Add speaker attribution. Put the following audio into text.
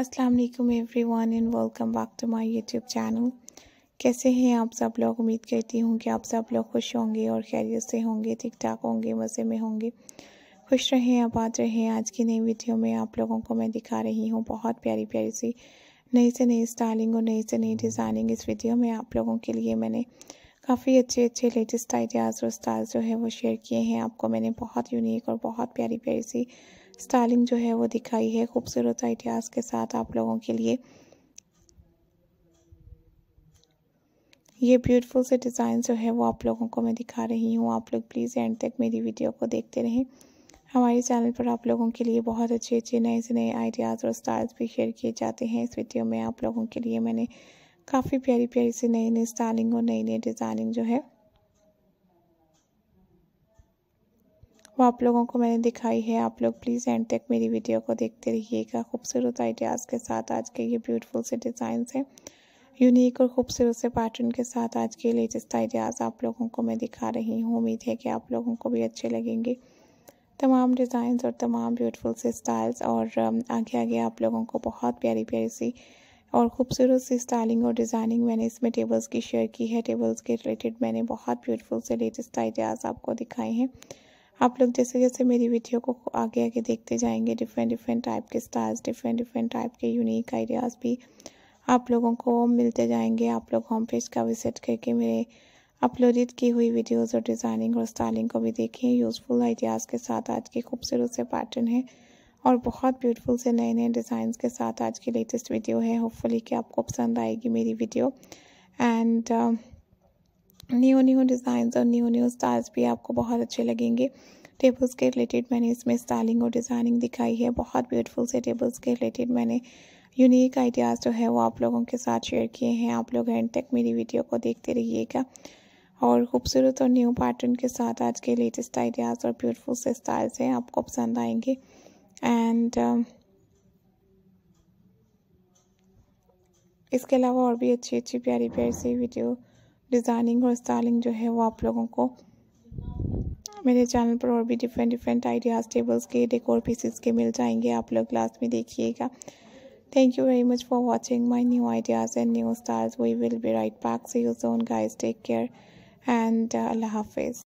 Speaker 1: अस्सलाम वालेकुम everyone and welcome back to my YouTube channel कैसे हैं आप सब लोग उम्मीद करती हूँ कि आप सब लोग खुश होंगे और खैरियत से होंगे ठीक ठाक होंगे मज़े में होंगे खुश रहें आबाद रहें आज की नई वीडियो में आप लोगों को मैं दिखा रही हूँ बहुत प्यारी प्यारी सी नई से नई स्टाइलिंग और नई से नई डिज़ाइनिंग इस वीडियो में आप लोगों के लिए मैंने काफ़ी अच्छे अच्छे लेटेस्ट आइडियाज़ और स्टाइल जो है वो शेयर किए हैं आपको मैंने बहुत यूनिक और बहुत प्यारी प्यारी सी स्टाइलिंग जो है वो दिखाई है खूबसूरत आइडियाज़ के साथ आप लोगों के लिए ये ब्यूटीफुल से डिज़ाइन जो है वो आप लोगों को मैं दिखा रही हूँ आप लोग प्लीज़ एंड तक मेरी वीडियो को देखते रहें हमारे चैनल पर आप लोगों के लिए बहुत अच्छे अच्छे नए से नए आइडियाज़ और स्टाइल्स भी शेयर किए जाते हैं इस वीडियो में आप लोगों के लिए मैंने काफ़ी प्यारी प्यारी से नई नई स्टाइलिंग और नई नई डिज़ाइनिंग जो है वो आप लोगों को मैंने दिखाई है आप लोग प्लीज़ एंड तक मेरी वीडियो को देखते रहिएगा खूबसूरत आइडियाज़ के साथ आज के ये ब्यूटीफुल से डिज़ाइन हैं यूनिक और ख़ूबसूरत से पैटर्न के साथ आज के लेटेस्ट आइडियाज़ आप लोगों को मैं दिखा रही हूँ उम्मीद है कि आप लोगों को भी अच्छे लगेंगे तमाम डिज़ाइंस और तमाम ब्यूटीफुल से स्टाइल्स और um, आगे आगे आप लोगों को बहुत प्यारी प्यारी सी और ख़ूबसूरत सी स्टाइलिंग और डिज़ाइनिंग मैंने इसमें टेबल्स की शेयर की है टेबल्स के रिलेटेड मैंने बहुत ब्यूटीफुल से लेटेस्ट आइडियाज़ आपको दिखाए हैं आप लोग जैसे जैसे मेरी वीडियो को आगे आगे देखते जाएंगे डिफरेंट डिफरेंट टाइप के स्टार्स डिफरेंट डिफरेंट टाइप के यूनिक आइडियाज़ भी आप लोगों को मिलते जाएंगे आप लोग होम पेज का विजिट करके मेरे अपलोडित की हुई वीडियोस और डिज़ाइनिंग और स्टाइलिंग को भी देखें यूज़फुल आइडियाज़ के साथ आज के खूबसूरत से पैटर्न हैं और बहुत ब्यूटीफुल से नए नए डिज़ाइन के साथ आज की लेटेस्ट वीडियो है होपफुली कि आपको पसंद आएगी मेरी video and uh, new new designs और न्यू न्यू स्टाइल्स भी आपको बहुत अच्छे लगेंगे टेबल्स के रिलेटेड मैंने इसमें स्टाइलिंग और डिज़ाइनिंग दिखाई है बहुत ब्यूटीफुल से टेबल्स के रिलेटेड मैंने यूनिक आइडियाज़ जो है वो आप लोगों के साथ शेयर किए हैं आप लोग एंड तक मेरी वीडियो को देखते रहिएगा और खूबसूरत और न्यू पैटर्न के साथ आज के लेटेस्ट आइडियाज़ और ब्यूटीफुल से स्टाइल्स हैं आपको पसंद आएंगे एंड इसके अलावा और भी अच्छी अच्छी प्यारी प्यारी सी वीडियो डिज़ाइनिंग और स्टाइलिंग जो है वो आप लोगों को मेरे चैनल पर और भी डिफरेंट डिफरेंट आइडियाज़ टेबल्स के डेकोर पीसेस के मिल जाएंगे आप लोग क्लास में देखिएगा thank you very much for watching my new ideas and new styles we will be right back see you soon guys take care and अल्लाह हाफिज